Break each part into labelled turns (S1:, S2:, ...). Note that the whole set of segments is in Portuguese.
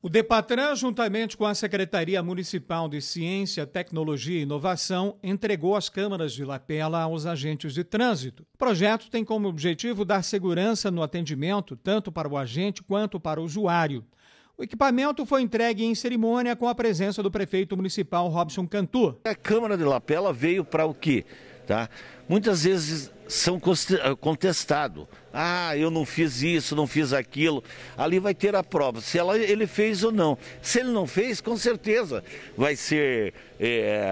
S1: O Depatran, juntamente com a Secretaria Municipal de Ciência, Tecnologia e Inovação, entregou as câmaras de lapela aos agentes de trânsito. O projeto tem como objetivo dar segurança no atendimento, tanto para o agente quanto para o usuário. O equipamento foi entregue em cerimônia com a presença do prefeito municipal Robson Cantu.
S2: A câmara de lapela veio para o quê? tá? Muitas vezes são ah, contestados. Ah, eu não fiz isso, não fiz aquilo. Ali vai ter a prova, se ela, ele fez ou não. Se ele não fez, com certeza vai ser é,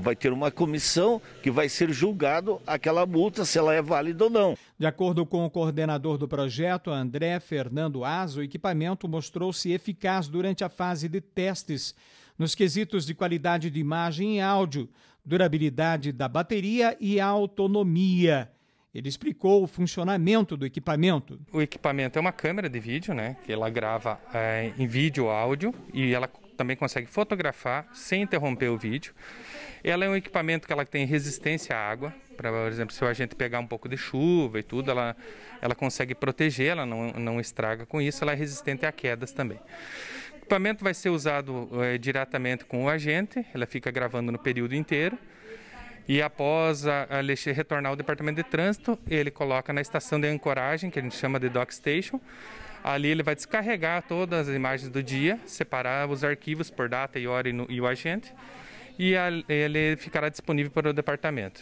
S2: vai ter uma comissão que vai ser julgado aquela multa, se ela é válida ou não. De
S1: acordo com o coordenador do projeto, André Fernando Aso o equipamento mostrou-se eficaz durante a fase de testes nos quesitos de qualidade de imagem e áudio, durabilidade da bateria e autonomia. Ele explicou o funcionamento do equipamento.
S3: O equipamento é uma câmera de vídeo, né? Que ela grava é, em vídeo áudio e ela também consegue fotografar sem interromper o vídeo. Ela é um equipamento que ela tem resistência à água. por exemplo, se a gente pegar um pouco de chuva e tudo, ela, ela consegue proteger, ela não, não estraga com isso, ela é resistente a quedas também equipamento vai ser usado é, diretamente com o agente, ela fica gravando no período inteiro. E após a, a retornar ao departamento de trânsito, ele coloca na estação de ancoragem, que a gente chama de dock station. Ali ele vai descarregar todas as imagens do dia, separar os arquivos por data e hora e, no, e o agente e ele ficará disponível para o departamento.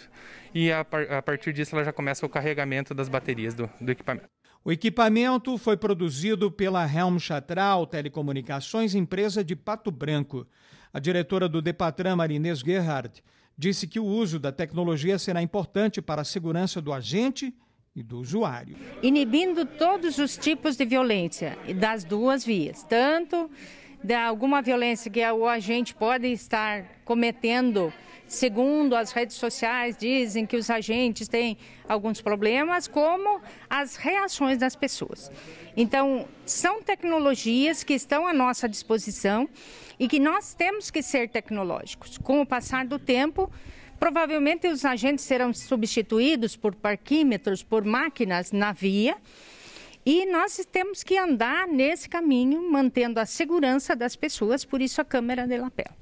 S3: E a, partir disso ela já começa o carregamento das baterias
S1: do, do equipamento. O equipamento foi produzido pela Helm Chatral Telecomunicações, empresa de Pato Branco. A diretora do Depatran, Marinês Gerhard, disse que o uso da tecnologia será importante para a segurança do agente e do usuário.
S4: Inibindo todos os tipos de violência, das duas vias, tanto de alguma violência que o agente pode estar cometendo Segundo as redes sociais, dizem que os agentes têm alguns problemas, como as reações das pessoas. Então, são tecnologias que estão à nossa disposição e que nós temos que ser tecnológicos. Com o passar do tempo, provavelmente os agentes serão substituídos por parquímetros, por máquinas na via. E nós temos que andar nesse caminho, mantendo a segurança das pessoas, por isso a câmera de lapela.